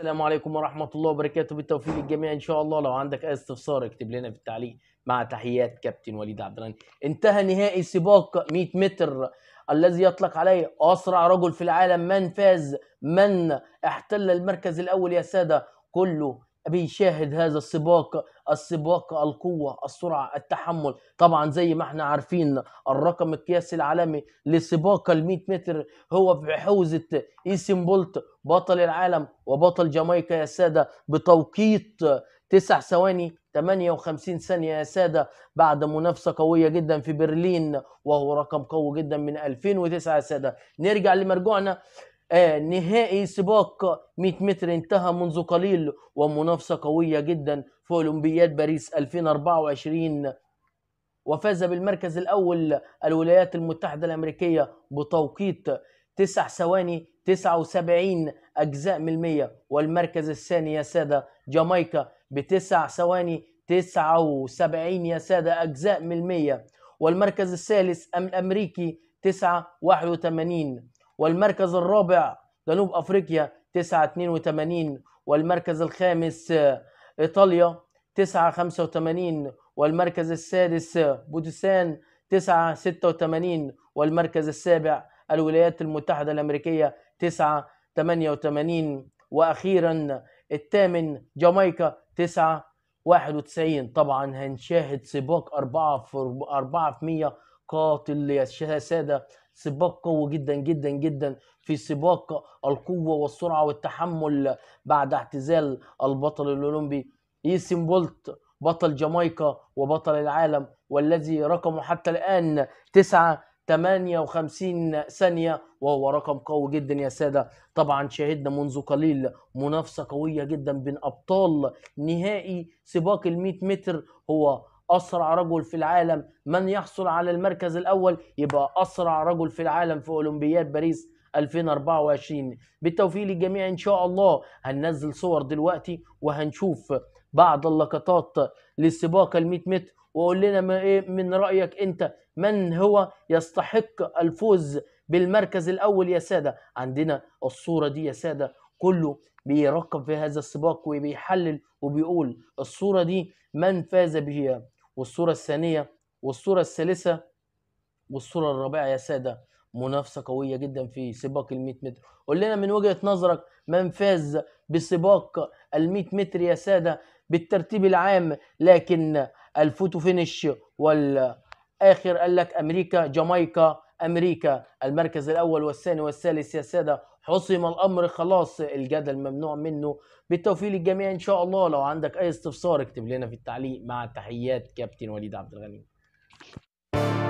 السلام عليكم ورحمة الله وبركاته بالتوفيق للجميع إن شاء الله لو عندك أي استفسار اكتب لنا في التعليق مع تحيات كابتن وليد عبد الغني انتهى نهائي سباق 100 متر الذي يطلق عليه أسرع رجل في العالم من فاز من احتل المركز الأول يا سادة كله أبي يشاهد هذا السباق السباق القوة السرعة التحمل طبعا زي ما احنا عارفين الرقم القياسي العالمي لسباق ال 100 متر هو بحوزة ايسين بولت بطل العالم وبطل جامايكا يا سادة بتوقيت 9 ثواني 58 ثانية يا سادة بعد منافسة قوية جدا في برلين وهو رقم قوي جدا من 2009 يا سادة نرجع لمرجوعنا آه، نهائي سباق 100 متر انتهى منذ قليل ومنافسة قوية جدا في أولمبياد باريس 2024 وفاز بالمركز الأول الولايات المتحدة الأمريكية بتوقيت 9 ثواني 79 أجزاء من المية والمركز الثاني يا سادة جامايكا بتسع ثواني 79 يا سادة أجزاء من المية والمركز الثالث الأمريكي 9 81 والمركز الرابع جنوب افريقيا 982 والمركز الخامس ايطاليا 985 والمركز السادس بودسان 986 والمركز السابع الولايات المتحدة الأمريكية 988 وأخيرا الثامن جامايكا 991 طبعا هنشاهد سباق 4 في 4 في 100 قاتل سادة سباق قوي جدا جدا جدا في سباق القوة والسرعة والتحمل بعد اعتزال البطل الأولمبي إيسن بولت بطل جامايكا وبطل العالم والذي رقمه حتى الآن 9 58 ثانية وهو رقم قوي جدا يا سادة طبعا شاهدنا منذ قليل منافسة قوية جدا بين أبطال نهائي سباق ال 100 متر هو اسرع رجل في العالم من يحصل على المركز الاول يبقى اسرع رجل في العالم في اولمبياد باريس 2024 بالتوفيق للجميع ان شاء الله هننزل صور دلوقتي وهنشوف بعض اللقطات للسباق ال 100 متر وقول لنا ما ايه من رايك انت من هو يستحق الفوز بالمركز الاول يا ساده عندنا الصوره دي يا ساده كله بيرقب في هذا السباق وبيحلل وبيقول الصوره دي من فاز بها والصورة الثانية والصورة الثالثة والصورة الرابعة يا سادة منافسة قوية جدا في سباق ال 100 متر قول لنا من وجهة نظرك من فاز بسباق ال 100 متر يا سادة بالترتيب العام لكن الفوتو فينش والاخر قال لك امريكا جامايكا امريكا المركز الاول والثاني والثالث يا ساده حسم الامر خلاص الجدل ممنوع منه بالتوفيق للجميع ان شاء الله لو عندك اي استفسار اكتب لنا في التعليق مع تحيات كابتن وليد عبد الغني